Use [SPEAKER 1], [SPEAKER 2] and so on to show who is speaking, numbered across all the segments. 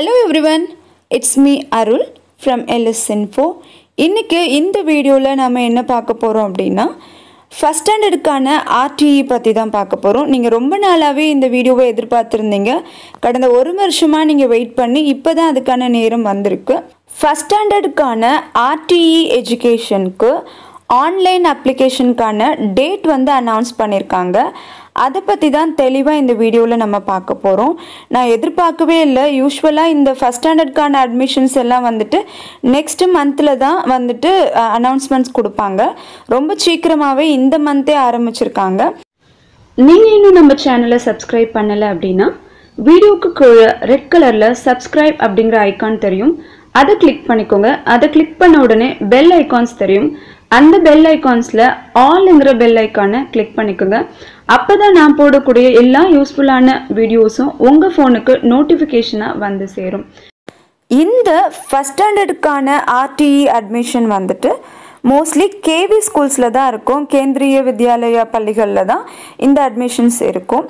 [SPEAKER 1] hello everyone it's me Arul from LS info இன்றைக்கி இந்த வீடியோவில் நம்ம என்ன பார்க்க போகிறோம் அப்படின்னா ஃபஸ்ட் ஸ்டாண்டர்டுக்கான ஆர்டிஇ பற்றி தான் பார்க்க போகிறோம் நீங்கள் ரொம்ப நாளாகவே இந்த வீடியோவை எதிர்பார்த்துருந்தீங்க கடந்த ஒரு வருஷமாக நீங்கள் வெயிட் பண்ணி இப்போ தான் அதுக்கான நேரம் வந்திருக்கு ஃபஸ்ட் ஸ்டாண்டர்டுக்கான ஆர்டிஇ எஜுகேஷனுக்கு ஆன்லைன் அப்ளிகேஷனுக்கான டேட் வந்து அனௌன்ஸ் பண்ணியிருக்காங்க அதை பற்றி தான் தெளிவாக இந்த வீடியோவில் நம்ம பார்க்க போகிறோம் நான் எதிர்பார்க்கவே இல்லை யூஸ்வலாக இந்த ஃபஸ்ட் ஸ்டாண்டர்டுக்கான அட்மிஷன்ஸ் எல்லாம் வந்துட்டு நெக்ஸ்ட் மந்தில் தான் வந்துட்டு அனௌன்ஸ்மெண்ட்ஸ் கொடுப்பாங்க ரொம்ப சீக்கிரமாகவே இந்த மந்தே ஆரம்பிச்சிருக்காங்க நீங்கள் இன்னும் நம்ம சேனலை சப்ஸ்கிரைப் பண்ணலை அப்படின்னா வீடியோவுக்கு கீழே ரெட் கலரில் சப்ஸ்கிரைப் அப்படிங்கிற ஐக்கான் தெரியும் அதை கிளிக் பண்ணிக்கோங்க அதை கிளிக் பண்ண உடனே பெல் ஐக்கான்ஸ் தெரியும் அந்த பெல் ஐக்கான்ஸில் ஆல்ங்கிற பெல் ஐக்கானை கிளிக் பண்ணிக்கோங்க அப்போ தான் நான் போடக்கூடிய எல்லா யூஸ்ஃபுல்லான வீடியோஸும் உங்கள் ஃபோனுக்கு நோட்டிஃபிகேஷனாக வந்து சேரும் இந்த ஃபஸ்ட் ஸ்டாண்டர்டுக்கான ஆர்டிஇ அட்மிஷன் வந்துட்டு மோஸ்ட்லி கேவி ஸ்கூல்ஸில் தான் இருக்கும் கேந்திரிய வித்யாலயா பள்ளிகளில் தான் இந்த அட்மிஷன்ஸ் இருக்கும்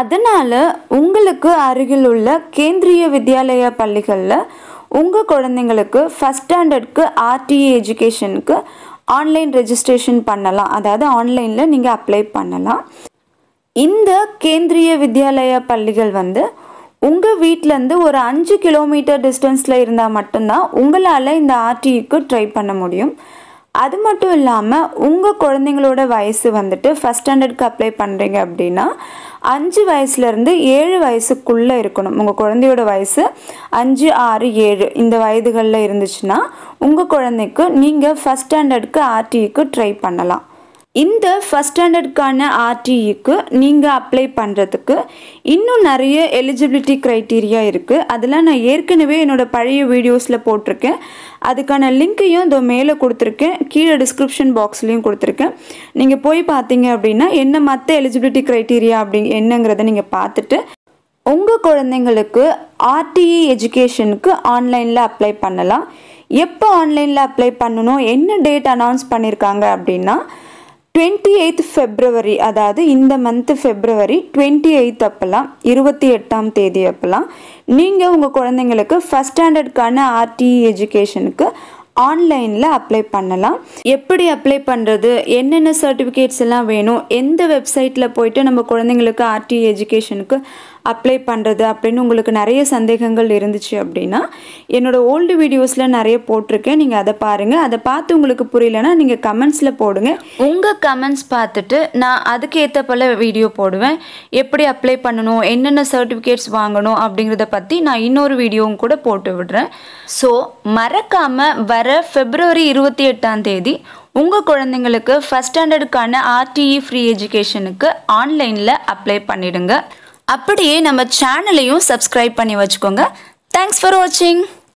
[SPEAKER 1] அதனால் உங்களுக்கு அருகில் உள்ள கேந்திரிய வித்யாலயா பள்ளிகளில் உங்கள் குழந்தைங்களுக்கு ஃபஸ்ட் ஸ்டாண்டர்டுக்கு ஆர்டிஏ எஜுகேஷனுக்கு ஆன்லைன் ரெஜிஸ்ட்ரேஷன் பண்ணலாம் அதாவது ஆன்லைனில் நீங்கள் அப்ளை பண்ணலாம் இந்த கேந்திரிய வித்யாலய பள்ளிகள் வந்து உங்கள் வீட்டிலேருந்து ஒரு அஞ்சு கிலோமீட்டர் டிஸ்டன்ஸில் இருந்தால் மட்டும்தான் உங்களால் இந்த ஆர்டிஇக்கு e ட்ரை பண்ண முடியும் அது மட்டும் இல்லாமல் உங்கள் குழந்தைங்களோட வயசு வந்துட்டு ஃபஸ்ட் ஸ்டாண்டர்டுக்கு அப்ளை பண்ணுறீங்க அப்படின்னா அஞ்சு வயசுலேருந்து ஏழு வயசுக்குள்ளே இருக்கணும் உங்கள் குழந்தையோட வயசு அஞ்சு ஆறு ஏழு இந்த வயதுகளில் இருந்துச்சுன்னா உங்கள் குழந்தைக்கு நீங்கள் ஃபஸ்ட் ஸ்டாண்டர்டுக்கு ஆர்டிக்கு e ட்ரை பண்ணலாம் இந்த ஃபஸ்ட் ஸ்டாண்டர்டுக்கான ஆர்டிஇக்கு e நீங்கள் அப்ளை பண்ணுறதுக்கு இன்னும் நிறைய எலிஜிபிலிட்டி க்ரைட்டீரியா இருக்குது அதெல்லாம் நான் ஏற்கனவே என்னோடய பழைய வீடியோஸில் போட்டிருக்கேன் அதுக்கான லிங்க்கையும் இதோ மேலே கொடுத்துருக்கேன் கீழே டிஸ்கிரிப்ஷன் பாக்ஸ்லேயும் கொடுத்துருக்கேன் நீங்கள் போய் பார்த்தீங்க அப்படின்னா என்ன மற்ற எலிஜிபிலிட்டி க்ரைட்டீரியா அப்படி என்னங்கிறத நீங்கள் பார்த்துட்டு உங்கள் குழந்தைங்களுக்கு ஆர்டிஇ எஜுகேஷனுக்கு ஆன்லைனில் அப்ளை பண்ணலாம் எப்போ ஆன்லைனில் அப்ளை பண்ணணும் என்ன டேட் அனௌன்ஸ் பண்ணியிருக்காங்க அப்படின்னா டுவெண்ட்டி எயித் ஃபெப்ரவரி அதாவது இந்த மந்த்து ஃபெப்ரவரி டுவெண்ட்டி எயித் அப்போல்லாம் இருபத்தி எட்டாம் தேதி அப்போல்லாம் நீங்கள் உங்கள் குழந்தைங்களுக்கு ஃபஸ்ட் ஸ்டாண்டர்டுக்கான ஆர்டிஇ எஜுகேஷனுக்கு ஆன்லைனில் அப்ளை பண்ணலாம் எப்படி அப்ளை பண்ணுறது என்னென்ன சர்டிஃபிகேட்ஸ் எல்லாம் வேணும் எந்த வெப்சைட்டில் போயிட்டு நம்ம குழந்தைங்களுக்கு ஆர்டிஇ எஜுகேஷனுக்கு அப்ளை பண்ணுறது அப்படின்னு உங்களுக்கு நிறைய சந்தேகங்கள் இருந்துச்சு அப்படின்னா என்னோடய ஓல்டு வீடியோஸில் நிறைய போட்டிருக்கேன் நீங்கள் அதை பாருங்கள் அதை பார்த்து உங்களுக்கு புரியலன்னா நீங்கள் கமெண்ட்ஸில் போடுங்க உங்கள் கமெண்ட்ஸ் பார்த்துட்டு நான் அதுக்கு ஏற்ற போல் வீடியோ போடுவேன் எப்படி அப்ளை பண்ணணும் என்னென்ன சர்டிஃபிகேட்ஸ் வாங்கணும் அப்படிங்கிறத பற்றி நான் இன்னொரு வீடியோவும் கூட போட்டு விடுறேன் ஸோ மறக்காமல் வர ஃபெப்ரவரி இருபத்தி எட்டாம் தேதி உங்கள் குழந்தைங்களுக்கு ஃபஸ்ட் ஸ்டாண்டர்டுக்கான ஆர்டிஇ ஃப்ரீ எஜுகேஷனுக்கு ஆன்லைனில் அப்ளை பண்ணிடுங்க அப்படியே நம்ம சேனலையும் சப்ஸ்கிரைப் பண்ணி வச்சுக்கோங்க தேங்க்ஸ் ஃபார் வாட்சிங்